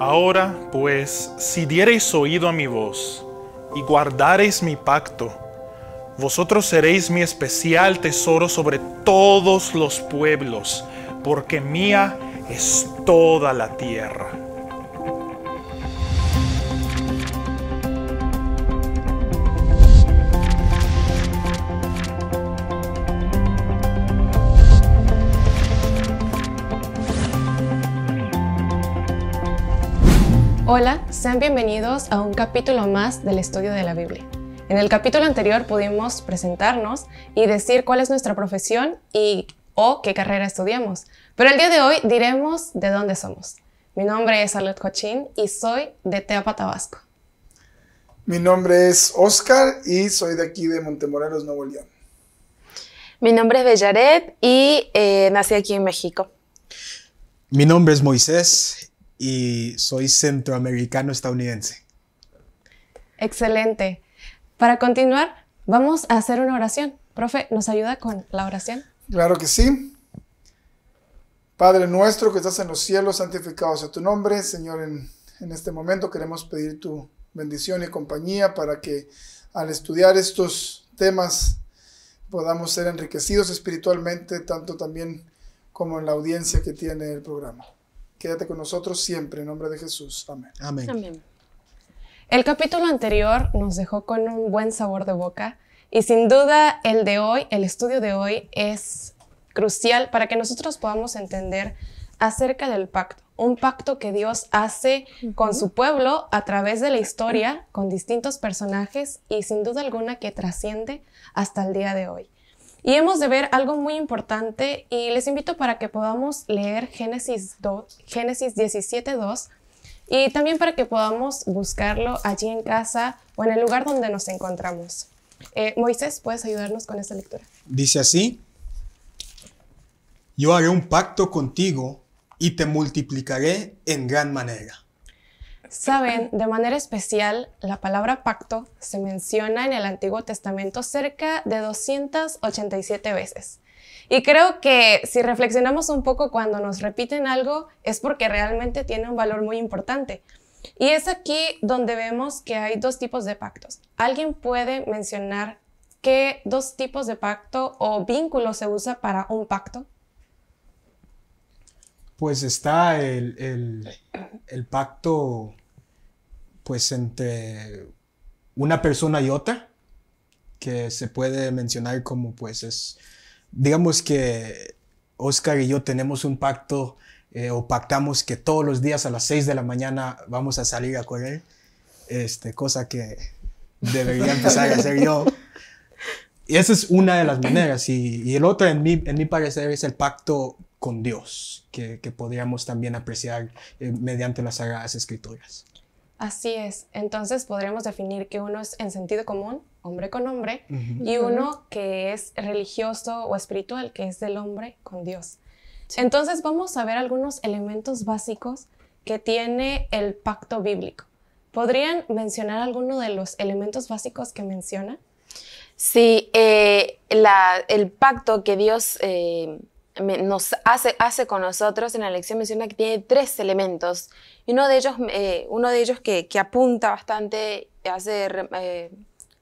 Ahora pues, si diereis oído a mi voz y guardareis mi pacto, vosotros seréis mi especial tesoro sobre todos los pueblos, porque mía es toda la tierra. Hola, sean bienvenidos a un capítulo más del estudio de la Biblia. En el capítulo anterior pudimos presentarnos y decir cuál es nuestra profesión y o qué carrera estudiamos, pero el día de hoy diremos de dónde somos. Mi nombre es Arlette Cochín y soy de Teapa, Tabasco. Mi nombre es Oscar y soy de aquí de Montemorelos, Nuevo León. Mi nombre es Bellaret y eh, nací aquí en México. Mi nombre es Moisés y soy centroamericano-estadounidense. Excelente. Para continuar, vamos a hacer una oración. Profe, ¿nos ayuda con la oración? Claro que sí. Padre nuestro que estás en los cielos, santificado sea tu nombre. Señor, en, en este momento queremos pedir tu bendición y compañía para que al estudiar estos temas podamos ser enriquecidos espiritualmente, tanto también como en la audiencia que tiene el programa. Quédate con nosotros siempre, en nombre de Jesús. Amén. Amén. El capítulo anterior nos dejó con un buen sabor de boca y sin duda el de hoy, el estudio de hoy es crucial para que nosotros podamos entender acerca del pacto, un pacto que Dios hace con su pueblo a través de la historia, con distintos personajes y sin duda alguna que trasciende hasta el día de hoy. Y hemos de ver algo muy importante y les invito para que podamos leer Génesis, 2, Génesis 17, 2 y también para que podamos buscarlo allí en casa o en el lugar donde nos encontramos. Eh, Moisés, ¿puedes ayudarnos con esta lectura? Dice así, yo haré un pacto contigo y te multiplicaré en gran manera. Saben, de manera especial, la palabra pacto se menciona en el Antiguo Testamento cerca de 287 veces. Y creo que si reflexionamos un poco cuando nos repiten algo, es porque realmente tiene un valor muy importante. Y es aquí donde vemos que hay dos tipos de pactos. ¿Alguien puede mencionar qué dos tipos de pacto o vínculo se usa para un pacto? pues está el, pacto pues entre una persona y otra, que se puede mencionar como pues es, digamos que Oscar y yo tenemos un pacto eh, o pactamos que todos los días a las 6 de la mañana vamos a salir a correr, este, cosa que debería empezar a hacer yo. Y esa es una de las maneras. Y, y el otro, en mi, en mi parecer, es el pacto con Dios, que, podríamos también apreciar eh, mediante las Sagradas Escrituras. Así es. Entonces podríamos definir que uno es en sentido común, hombre con hombre, y uno que es religioso o espiritual, que es del hombre con Dios. Entonces vamos a ver algunos elementos básicos que tiene el pacto bíblico. ¿Podrían mencionar alguno de los elementos básicos que menciona? Sí, eh, el pacto que Dios eh, nos hace, hace con nosotros en la lección menciona que tiene tres elementos y uno de ellos, eh, uno de ellos que, apunta bastante, eh,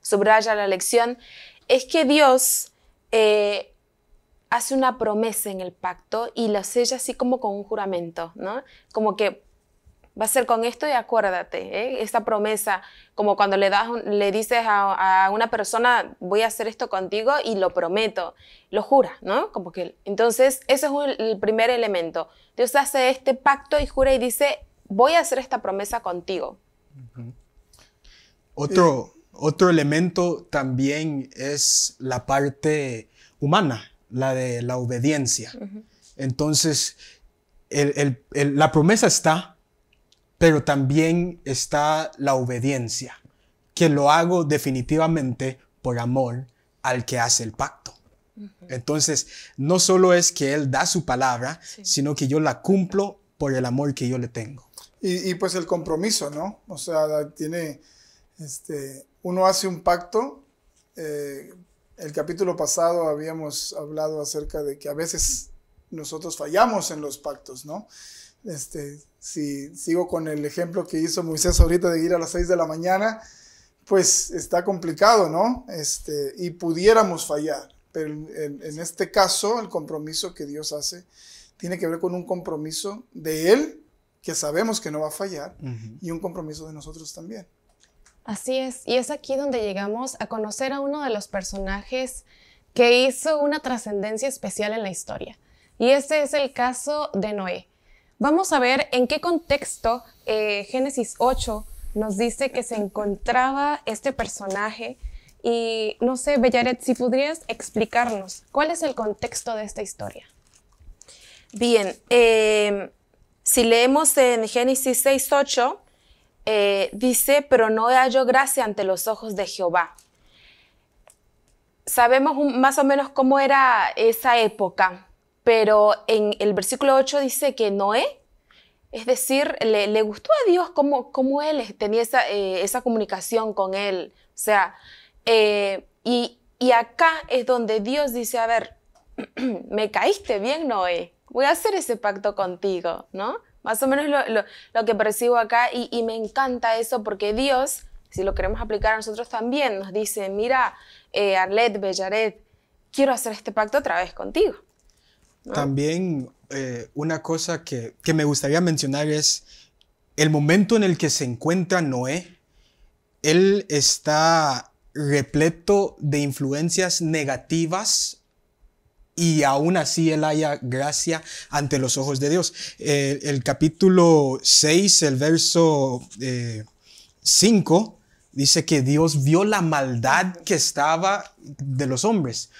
subraya la lección, es que Dios eh, hace una promesa en el pacto y la sella así como con un juramento, ¿no? Como que va a ser con esto y acuérdate, ¿eh? esa promesa, como cuando le, das, le dices a, una persona, voy a hacer esto contigo y lo prometo, lo jura, ¿no? Como que, entonces, ese es el primer elemento. Dios hace este pacto y jura y dice, voy a hacer esta promesa contigo. Otro, otro elemento también es la parte humana, la de la obediencia. Entonces, la promesa está, pero también está la obediencia, que lo hago definitivamente por amor al que hace el pacto. Entonces, no solo es que Él da su palabra, sino que yo la cumplo por el amor que yo le tengo. Y, pues el compromiso, ¿no? O sea, tiene, este, uno hace un pacto. Eh, el capítulo pasado habíamos hablado acerca de que a veces nosotros fallamos en los pactos, ¿no? Este, si sigo con el ejemplo que hizo Moisés ahorita de ir a las 6 de la mañana, pues está complicado, ¿no? Este, y pudiéramos fallar, pero en, este caso el compromiso que Dios hace tiene que ver con un compromiso de Él, que sabemos que no va a fallar, y un compromiso de nosotros también. Así es, y es aquí donde llegamos a conocer a uno de los personajes que hizo una trascendencia especial en la historia, y ese es el caso de Noé. Vamos a ver en qué contexto eh, Génesis 8 nos dice que se encontraba este personaje. Y no sé, Bellaret, si podrías explicarnos cuál es el contexto de esta historia. Bien, em, si leemos en Génesis 6, 8, eh, dice, pero no halló gracia ante los ojos de Jehová. Sabemos más o menos cómo era esa época pero en el versículo 8 dice que Noé, es decir, le, gustó a Dios cómo, como él tenía esa, eh, esa, comunicación con él. O sea, eh, y, y acá es donde Dios dice, a ver, me caíste bien, Noé, voy a hacer ese pacto contigo, ¿no? Más o menos lo, lo, lo que percibo acá y, y, me encanta eso porque Dios, si lo queremos aplicar a nosotros también, nos dice, mira, eh, Arlet, Bellaret, quiero hacer este pacto otra vez contigo. Ah. También eh, una cosa que, me gustaría mencionar es el momento en el que se encuentra Noé. Él está repleto de influencias negativas y aún así él haya gracia ante los ojos de Dios. Eh, el capítulo 6, el verso eh, 5 dice que Dios vio la maldad que estaba de los hombres.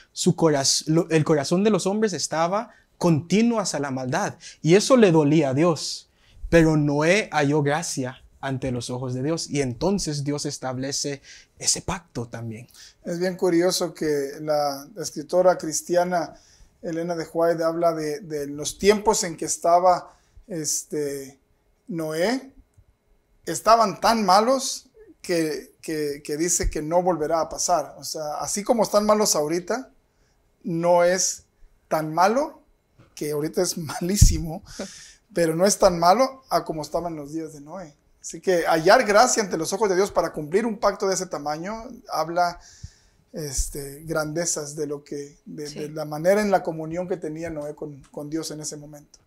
el corazón de los hombres estaba continuo hacia la maldad. Y eso le dolía a Dios. Pero Noé halló gracia ante los ojos de Dios. Y entonces Dios establece ese pacto también. Es bien curioso que la escritora cristiana Elena de Juárez habla de, los tiempos en que estaba este, Noé. Estaban tan malos que, dice que no volverá a pasar. O sea, así como están malos ahorita, no es tan malo, que ahorita es malísimo, pero no es tan malo a como estaban los días de Noé. Así que hallar gracia ante los ojos de Dios para cumplir un pacto de ese tamaño habla este, grandezas de lo que, de, la manera en la comunión que tenía Noé con, con Dios en ese momento.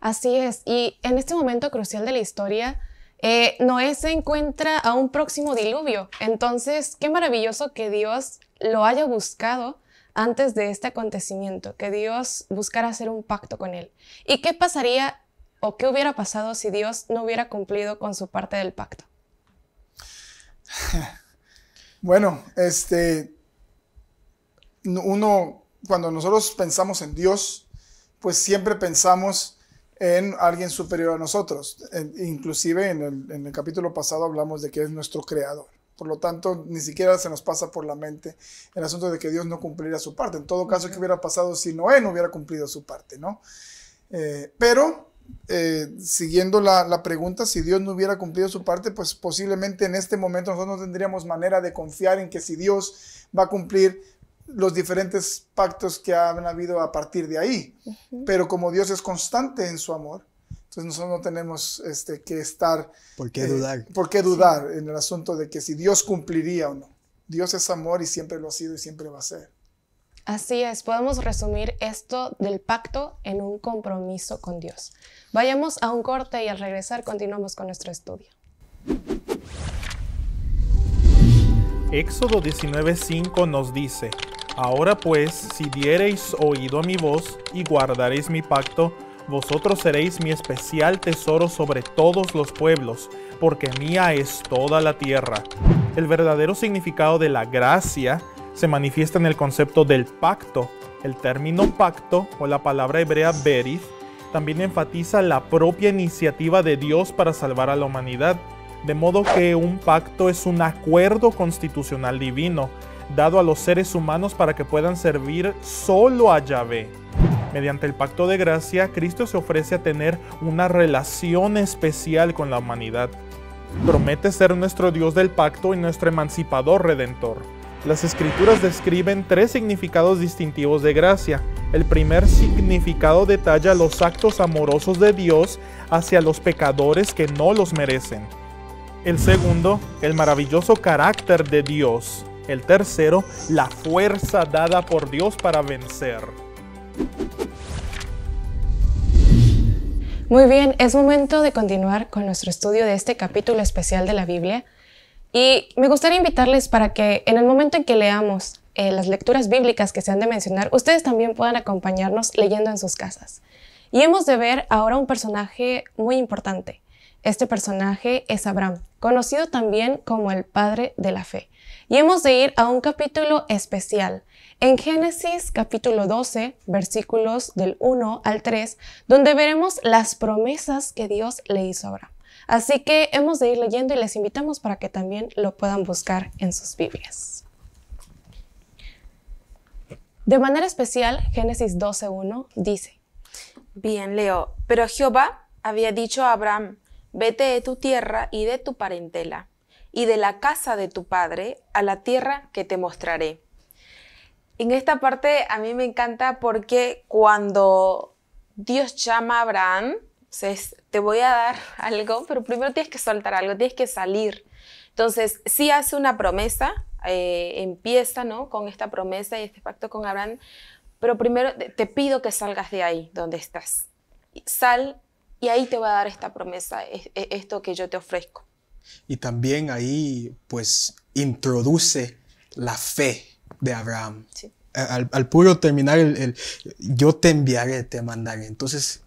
Así es, y en este momento crucial de la historia, eh, Noé se encuentra a un próximo diluvio. Entonces, qué maravilloso que Dios lo haya buscado antes de este acontecimiento, que Dios buscara hacer un pacto con él. ¿Y qué pasaría o qué hubiera pasado si Dios no hubiera cumplido con su parte del pacto? Bueno, este, uno, cuando nosotros pensamos en Dios, pues siempre pensamos en alguien superior a nosotros. inclusive en el, capítulo pasado hablamos de que es nuestro creador. Por lo tanto, ni siquiera se nos pasa por la mente el asunto de que Dios no cumpliría su parte. En todo caso, ¿qué hubiera pasado si Noé no hubiera cumplido su parte? ¿no? Eh, pero, eh, siguiendo la, la, pregunta, si Dios no hubiera cumplido su parte, pues posiblemente en este momento nosotros no tendríamos manera de confiar en que si Dios va a cumplir los diferentes pactos que han habido a partir de ahí. Pero como Dios es constante en su amor, entonces nosotros no tenemos este, que estar... ¿Por qué eh, dudar? ¿Por qué dudar en el asunto de que si Dios cumpliría o no? Dios es amor y siempre lo ha sido y siempre va a ser. Así es, podemos resumir esto del pacto en un compromiso con Dios. Vayamos a un corte y al regresar continuamos con nuestro estudio. Éxodo 19:5 nos dice, Ahora pues, si diereis oído a mi voz y guardaréis mi pacto, vosotros seréis mi especial tesoro sobre todos los pueblos, porque mía es toda la tierra. El verdadero significado de la gracia se manifiesta en el concepto del pacto. El término pacto o la palabra hebrea berith también enfatiza la propia iniciativa de Dios para salvar a la humanidad, de modo que un pacto es un acuerdo constitucional divino dado a los seres humanos para que puedan servir solo a Yahvé. Mediante el pacto de gracia, Cristo se ofrece a tener una relación especial con la humanidad. Promete ser nuestro Dios del pacto y nuestro emancipador redentor. Las escrituras describen tres significados distintivos de gracia. El primer significado detalla los actos amorosos de Dios hacia los pecadores que no los merecen. El segundo, el maravilloso carácter de Dios el tercero, la fuerza dada por Dios para vencer. Muy bien, es momento de continuar con nuestro estudio de este capítulo especial de la Biblia. Y me gustaría invitarles para que en el momento en que leamos eh, las lecturas bíblicas que se han de mencionar, ustedes también puedan acompañarnos leyendo en sus casas. Y hemos de ver ahora un personaje muy importante, este personaje es Abraham, conocido también como el Padre de la Fe. Y hemos de ir a un capítulo especial, en Génesis capítulo 12, versículos del 1 al 3, donde veremos las promesas que Dios le hizo a Abraham. Así que hemos de ir leyendo y les invitamos para que también lo puedan buscar en sus Biblias. De manera especial, Génesis 1 dice, Bien, leo, pero Jehová había dicho a Abraham, Vete de tu tierra y de tu parentela, y de la casa de tu padre a la tierra que te mostraré. En esta parte a mí me encanta porque cuando Dios llama a Abraham, te voy a dar algo, pero primero tienes que soltar algo, tienes que salir. Entonces, si hace una promesa, eh, empieza ¿no? con esta promesa y este pacto con Abraham, pero primero te pido que salgas de ahí donde estás. Sal y ahí te va a dar esta promesa, esto que yo te ofrezco. Y también ahí pues introduce la fe de Abraham. Al, puro terminar el, yo te enviaré, te mandaré. Entonces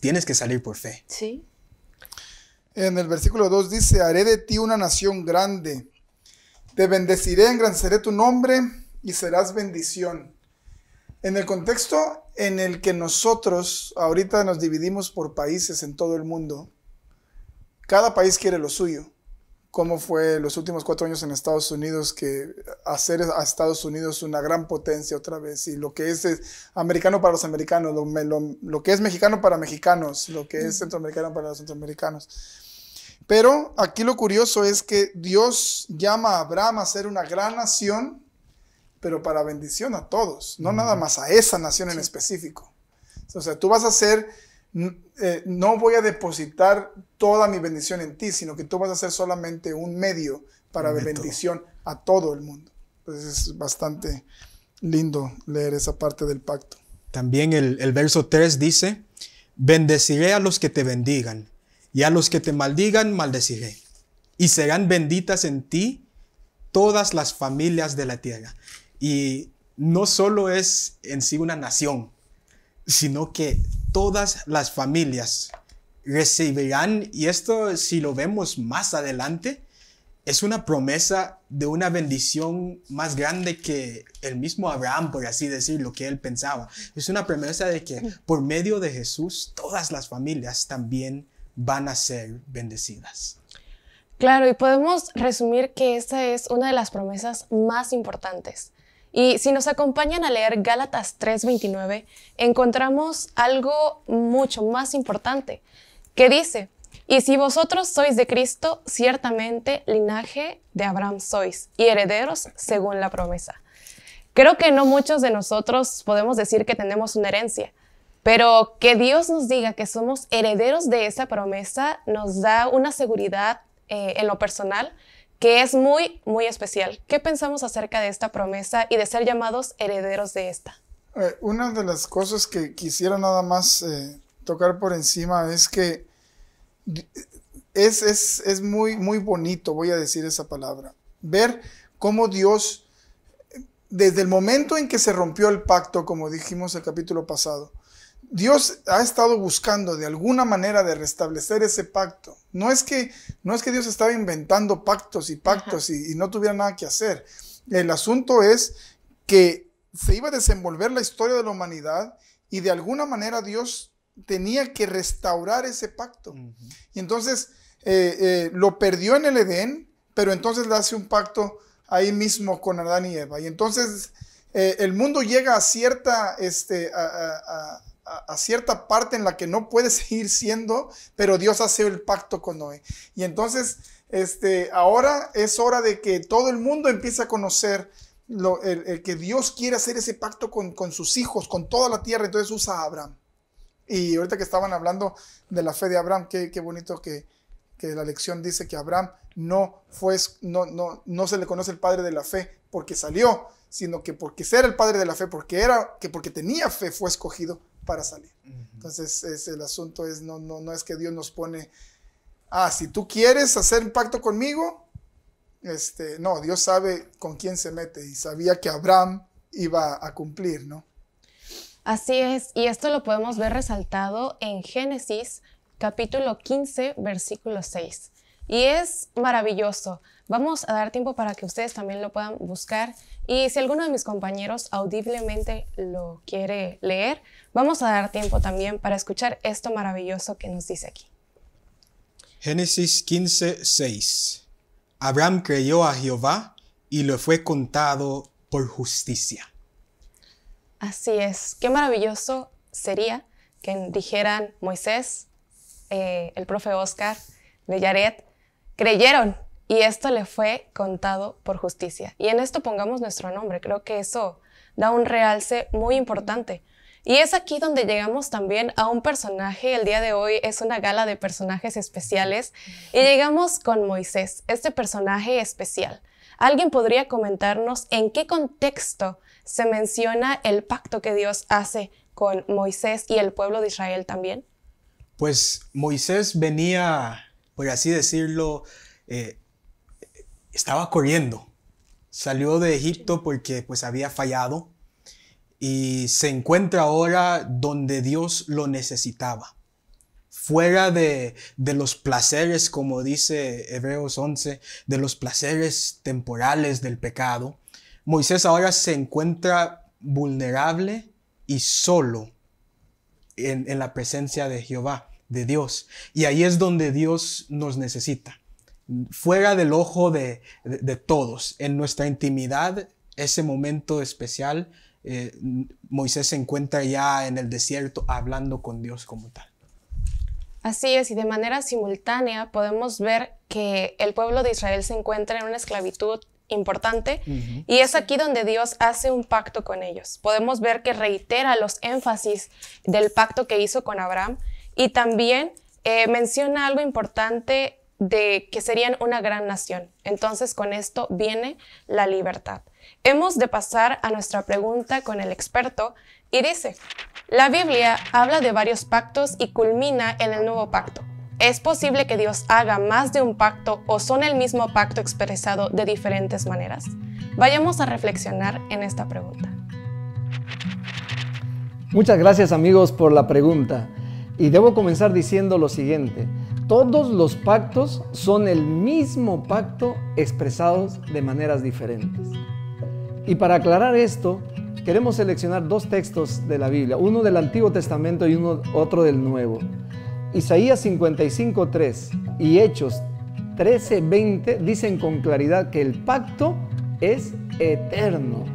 tienes que salir por fe. Sí. En el versículo 2 dice, haré de ti una nación grande, te bendeciré, engrandeceré tu nombre y serás bendición. En el contexto en el que nosotros ahorita nos dividimos por países en todo el mundo, cada país quiere lo suyo. Como fue los últimos cuatro años en Estados Unidos, que hacer a Estados Unidos una gran potencia otra vez, y lo que es, eh, americano para los americanos, lo, lo, que es mexicano para mexicanos, lo que es centroamericano para los centroamericanos. Pero aquí lo curioso es que Dios llama a Abraham a ser una gran nación pero para bendición a todos, no nada más a esa nación en específico. O sea, tú vas a ser, eh, no voy a depositar toda mi bendición en ti, sino que tú vas a ser solamente un medio para bendición a todo el mundo. es bastante lindo leer esa parte del pacto. También el, el verso 3 dice, bendeciré a los que te bendigan y a los que te maldigan maldeciré. Y serán benditas en ti todas las familias de la tierra. Y no solo es en sí una nación, sino que todas las familias recibirán, y esto si lo vemos más adelante, es una promesa de una bendición más grande que el mismo Abraham, por así decir, lo que él pensaba. Es una promesa de que por medio de Jesús todas las familias también van a ser bendecidas. Claro, y podemos resumir que esta es una de las promesas más importantes y si nos acompañan a leer Gálatas 3:29, encontramos algo mucho más importante, que dice, y si vosotros sois de Cristo, ciertamente linaje de Abraham sois y herederos según la promesa. Creo que no muchos de nosotros podemos decir que tenemos una herencia, pero que Dios nos diga que somos herederos de esa promesa nos da una seguridad eh, en lo personal que es muy, muy especial. ¿Qué pensamos acerca de esta promesa y de ser llamados herederos de esta? Eh, una de las cosas que quisiera nada más eh, tocar por encima es que es, es, es, muy, muy bonito, voy a decir esa palabra, ver cómo Dios, desde el momento en que se rompió el pacto, como dijimos el capítulo pasado, Dios ha estado buscando de alguna manera de restablecer ese pacto. No es que, no es que Dios estaba inventando pactos y pactos y, no tuviera nada que hacer. El asunto es que se iba a desenvolver la historia de la humanidad y de alguna manera Dios tenía que restaurar ese pacto. Y entonces eh, eh, lo perdió en el Edén, pero entonces le hace un pacto ahí mismo con Adán y Eva. Y entonces eh, el mundo llega a cierta... Este, a, a, cierta parte en la que no puede seguir siendo, pero Dios hace el pacto con Noé. Y entonces, este, ahora es hora de que todo el mundo empiece a conocer que Dios quiere hacer ese pacto con, sus hijos, con toda la tierra, entonces usa a Abraham. Y ahorita que estaban hablando de la fe de Abraham, qué, qué bonito que, la lección dice que Abraham no, fue, no, no, no se le conoce el padre de la fe porque salió, sino que porque ser el padre de la fe, porque, era, que porque tenía fe, fue escogido para salir. Entonces, es, el asunto es, no, no, no es que Dios nos pone, ah, si tú quieres hacer un pacto conmigo, este, no, Dios sabe con quién se mete y sabía que Abraham iba a cumplir, ¿no? Así es, y esto lo podemos ver resaltado en Génesis capítulo 15, versículo 6 y es maravilloso. Vamos a dar tiempo para que ustedes también lo puedan buscar y si alguno de mis compañeros audiblemente lo quiere leer, vamos a dar tiempo también para escuchar esto maravilloso que nos dice aquí. Génesis 15, 6. Abraham creyó a Jehová y le fue contado por justicia. Así es, qué maravilloso sería que dijeran Moisés, eh, el profe Oscar de Yaret, creyeron y esto le fue contado por justicia. Y en esto pongamos nuestro nombre, creo que eso da un realce muy importante. Y es aquí donde llegamos también a un personaje, el día de hoy es una gala de personajes especiales, y llegamos con Moisés, este personaje especial. ¿Alguien podría comentarnos en qué contexto se menciona el pacto que Dios hace con Moisés y el pueblo de Israel también? Pues Moisés venía por así decirlo, eh, estaba corriendo. Salió de Egipto porque pues había fallado y se encuentra ahora donde Dios lo necesitaba. Fuera de, los placeres, como dice Hebreos 11, de los placeres temporales del pecado, Moisés ahora se encuentra vulnerable y solo en, la presencia de Jehová de Dios. Y ahí es donde Dios nos necesita. Fuera del ojo de, de, todos, en nuestra intimidad, ese momento especial, eh, Moisés se encuentra ya en el desierto hablando con Dios como tal. Así es, y de manera simultánea podemos ver que el pueblo de Israel se encuentra en una esclavitud importante y es aquí donde Dios hace un pacto con ellos. Podemos ver que reitera los énfasis del pacto que hizo con Abraham y también eh, menciona algo importante de que serían una gran nación. Entonces con esto viene la libertad. Hemos de pasar a nuestra pregunta con el experto y dice, la Biblia habla de varios pactos y culmina en el nuevo pacto. ¿Es posible que Dios haga más de un pacto o son el mismo pacto expresado de diferentes maneras? Vayamos a reflexionar en esta pregunta. Muchas gracias amigos por la pregunta. Y debo comenzar diciendo lo siguiente, todos los pactos son el mismo pacto expresados de maneras diferentes. Y para aclarar esto, queremos seleccionar dos textos de la Biblia, uno del Antiguo Testamento y otro del Nuevo. Isaías 55.3 y Hechos 13.20 dicen con claridad que el pacto es eterno.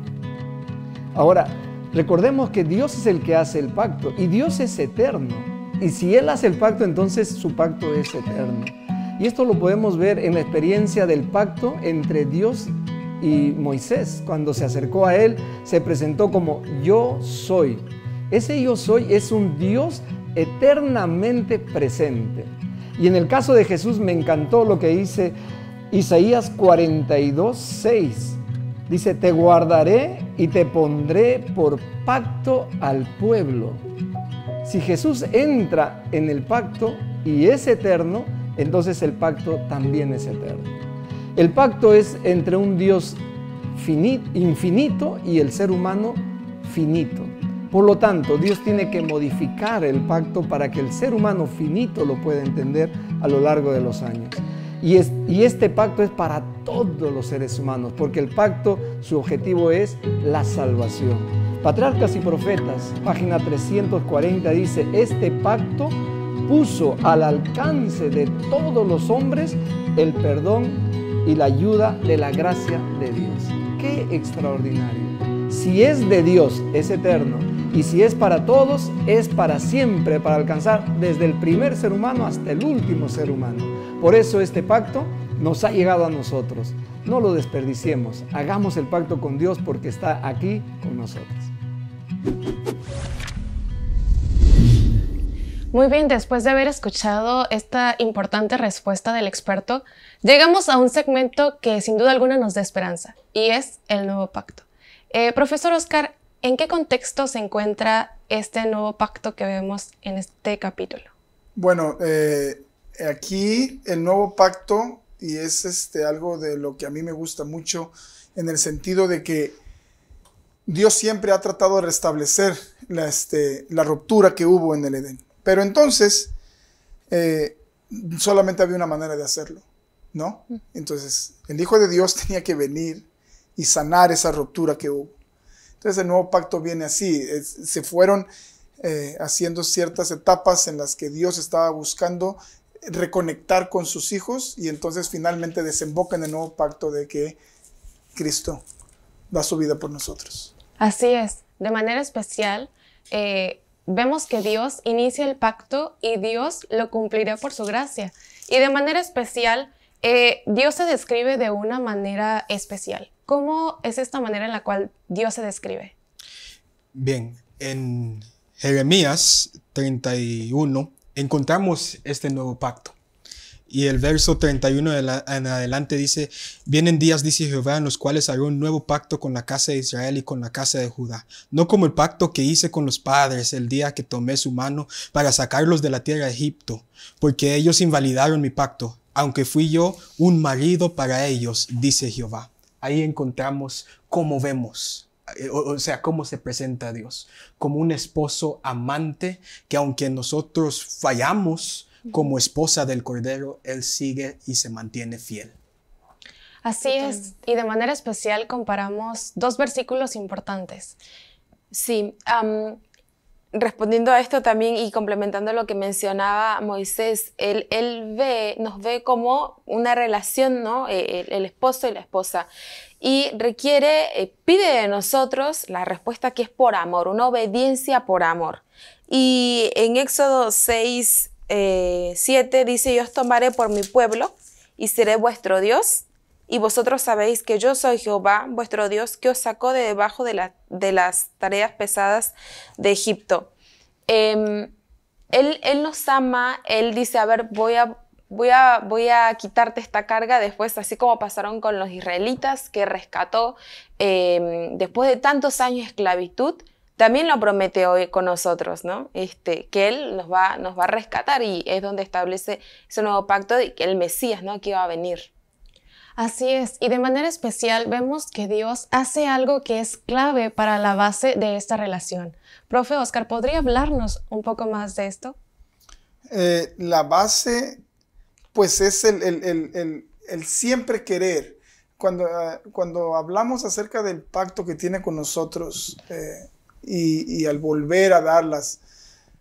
Ahora, recordemos que Dios es el que hace el pacto y Dios es eterno. Y si Él hace el pacto, entonces su pacto es eterno. Y esto lo podemos ver en la experiencia del pacto entre Dios y Moisés. Cuando se acercó a Él, se presentó como yo soy. Ese yo soy es un Dios eternamente presente. Y en el caso de Jesús me encantó lo que dice Isaías 42, 6. Dice, te guardaré y te pondré por pacto al pueblo si Jesús entra en el pacto y es eterno, entonces el pacto también es eterno. El pacto es entre un Dios infinito y el ser humano finito. Por lo tanto, Dios tiene que modificar el pacto para que el ser humano finito lo pueda entender a lo largo de los años. y, este pacto es para todos los seres humanos, porque el pacto, su objetivo es la salvación. Patriarcas y Profetas, página 340, dice, este pacto puso al alcance de todos los hombres el perdón y la ayuda de la gracia de Dios. ¡Qué extraordinario! Si es de Dios, es eterno. Y si es para todos, es para siempre, para alcanzar desde el primer ser humano hasta el último ser humano. Por eso este pacto nos ha llegado a nosotros. No lo desperdiciemos. Hagamos el pacto con Dios porque está aquí con nosotros. Muy bien, después de haber escuchado esta importante respuesta del experto, llegamos a un segmento que sin duda alguna nos da esperanza, y es el nuevo pacto. Eh, profesor Oscar, ¿en qué contexto se encuentra este nuevo pacto que vemos en este capítulo? Bueno, eh, aquí el nuevo pacto, y es este, algo de lo que a mí me gusta mucho, en el sentido de que Dios siempre ha tratado de restablecer este, la, ruptura que hubo en el Edén. Pero entonces, eh, solamente había una manera de hacerlo, ¿no? Entonces, el Hijo de Dios tenía que venir y sanar esa ruptura que hubo. Entonces, el nuevo pacto viene así. se fueron eh, haciendo ciertas etapas en las que Dios estaba buscando reconectar con sus hijos y entonces finalmente desemboca en el nuevo pacto de que Cristo da su vida por nosotros. Así es, de manera especial, eh, vemos que Dios inicia el pacto y Dios lo cumplirá por su gracia. Y de manera especial, eh, Dios se describe de una manera especial. ¿Cómo es esta manera en la cual Dios se describe? Bien, en Jeremías 31 encontramos este nuevo pacto. Y el verso 31 en adelante dice, vienen días, dice Jehová, en los cuales haré un nuevo pacto con la casa de Israel y con la casa de Judá. No como el pacto que hice con los padres el día que tomé su mano para sacarlos de la tierra de Egipto, porque ellos invalidaron mi pacto, aunque fui yo un marido para ellos, dice Jehová. Ahí encontramos cómo vemos eh, o, sea, cómo se presenta a Dios, como un esposo amante que aunque nosotros fallamos, como esposa del Cordero, Él sigue y se mantiene fiel. Así es, y de manera especial comparamos dos versículos importantes. Sí, respondiendo a esto también y complementando lo que mencionaba Moisés, él, él ve, nos ve como una relación, ¿no? Eh, el, esposo y la esposa. Y requiere, eh, pide de nosotros la respuesta que es por amor, una obediencia por amor. Y en Éxodo 6, eh, 7 dice, yo os tomaré por mi pueblo y seré vuestro Dios. Y vosotros sabéis que yo soy Jehová, vuestro Dios, que os sacó de debajo de, las tareas pesadas de Egipto. Em, él, él, nos ama, Él dice, a ver, voy a, voy, a, voy a quitarte esta carga después, así como pasaron con los israelitas que rescató em, después de tantos años de esclavitud también lo promete hoy con nosotros, ¿no? Este, que Él nos va, nos va a rescatar y es donde establece ese nuevo pacto de que el Mesías, ¿no? Que iba a venir. Así es, y de manera especial vemos que Dios hace algo que es clave para la base de esta relación. Profe Oscar, ¿podría hablarnos un poco más de esto? Eh, la base, pues es el, el, siempre querer. Cuando, ah, cuando, hablamos acerca del pacto que tiene con nosotros, eh, y, al volver a dar las,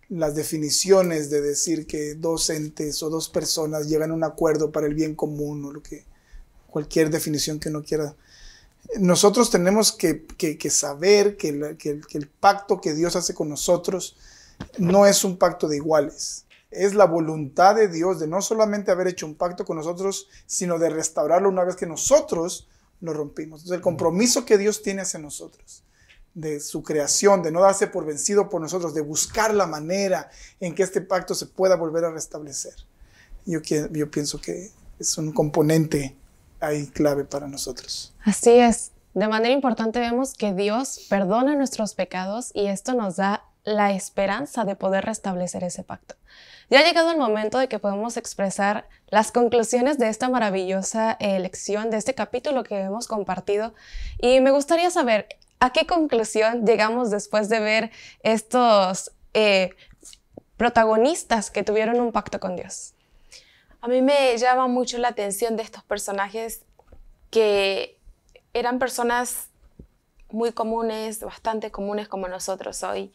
definiciones de decir que dos entes o dos personas llegan a un acuerdo para el bien común o lo que cualquier definición que no quiera. Nosotros tenemos que, saber que, el, pacto que Dios hace con nosotros no es un pacto de iguales. Es la voluntad de Dios de no solamente haber hecho un pacto con nosotros, sino de restaurarlo una vez que nosotros lo rompimos. Entonces, el compromiso que Dios tiene hacia nosotros de su creación, de no darse por vencido por nosotros, de buscar la manera en que este pacto se pueda volver a restablecer. Yo, pienso que es un componente ahí clave para nosotros. Así es. De manera importante vemos que Dios perdona nuestros pecados y esto nos da la esperanza de poder restablecer ese pacto. Ya ha llegado el momento de que podemos expresar las conclusiones de esta maravillosa elección, de este capítulo que hemos compartido. Y me gustaría saber, ¿A qué conclusión llegamos después de ver estos eh, protagonistas que tuvieron un pacto con Dios? A mí me llama mucho la atención de estos personajes que eran personas muy comunes, bastante comunes como nosotros hoy.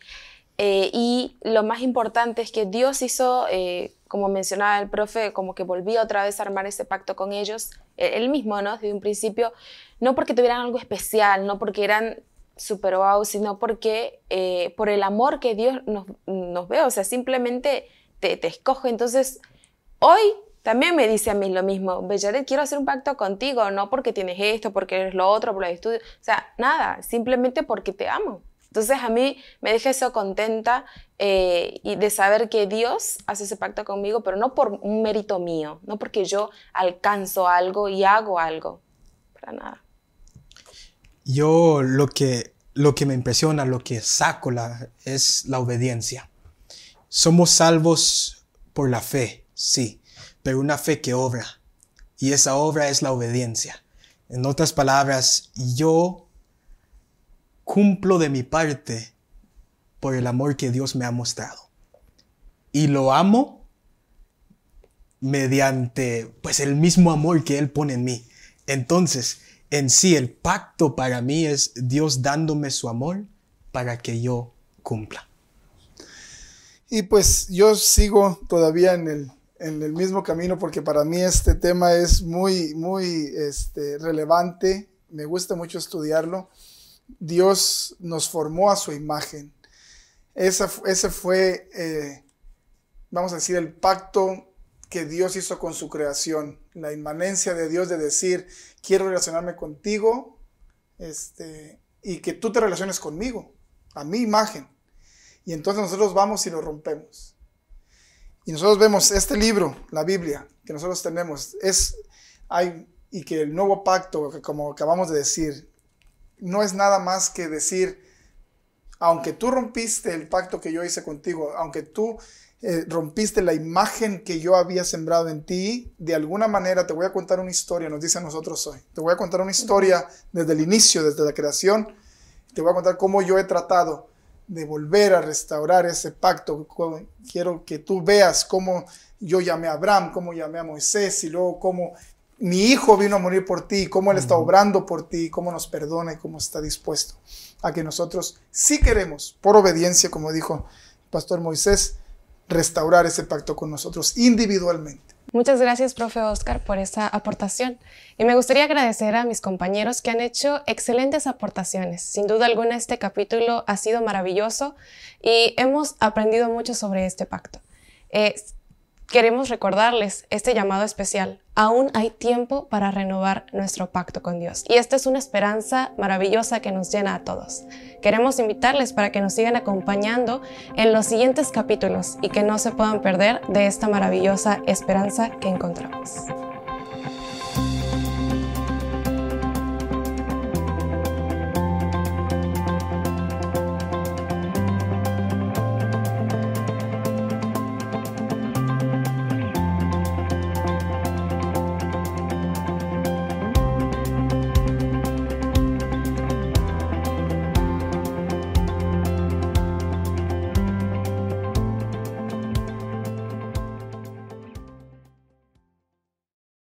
Eh, y lo más importante es que Dios hizo, eh, como mencionaba el profe, como que volvió otra vez a armar ese pacto con ellos, e-, él mismo, ¿no? Desde un principio, no porque tuvieran algo especial, no porque eran super wow, sino porque eh, por el amor que Dios nos, ve, o sea, simplemente te, escoge. Entonces, hoy también me dice a mí lo mismo, Bellaret, quiero hacer un pacto contigo, no porque tienes esto, porque eres lo otro, por los estudios, o sea, nada, simplemente porque te amo. Entonces a mí me deja eso contenta eh, y de saber que Dios hace ese pacto conmigo, pero no por un mérito mío, no porque yo alcanzo algo y hago algo, para nada. Yo lo que, lo que me impresiona, lo que saco es la obediencia. Somos salvos por la fe, sí, pero una fe que obra. Y esa obra es la obediencia. En otras palabras, yo cumplo de mi parte por el amor que Dios me ha mostrado. Y lo amo mediante pues el mismo amor que Él pone en mí. Entonces, en sí el pacto para mí es Dios dándome su amor para que yo cumpla. Y pues yo sigo todavía en el, mismo camino porque para mí este tema es muy, muy este, relevante. Me gusta mucho estudiarlo. Dios nos formó a su imagen. Esa, ese fue, eh, vamos a decir, el pacto que Dios hizo con su creación, la inmanencia de Dios de decir, quiero relacionarme contigo este, y que tú te relaciones conmigo, a mi imagen. Y entonces nosotros vamos y lo rompemos. Y nosotros vemos este libro, la Biblia, que nosotros tenemos, es, hay, y que el nuevo pacto, como acabamos de decir, no es nada más que decir, aunque tú rompiste el pacto que yo hice contigo, aunque tú eh, rompiste la imagen que yo había sembrado en ti, de alguna manera te voy a contar una historia, nos dice a nosotros hoy. Te voy a contar una historia desde el inicio, desde la creación. Te voy a contar cómo yo he tratado de volver a restaurar ese pacto. Quiero que tú veas cómo yo llamé a Abraham, cómo llamé a Moisés y luego cómo mi hijo vino a morir por ti, cómo él está obrando por ti, cómo nos perdona y cómo está dispuesto a que nosotros si queremos, por obediencia, como dijo el pastor Moisés, restaurar ese pacto con nosotros individualmente. Muchas gracias, profe Oscar, por esa aportación. Y me gustaría agradecer a mis compañeros que han hecho excelentes aportaciones. Sin duda alguna, este capítulo ha sido maravilloso y hemos aprendido mucho sobre este pacto. Eh, Queremos recordarles este llamado especial. Aún hay tiempo para renovar nuestro pacto con Dios. Y esta es una esperanza maravillosa que nos llena a todos. Queremos invitarles para que nos sigan acompañando en los siguientes capítulos y que no se puedan perder de esta maravillosa esperanza que encontramos.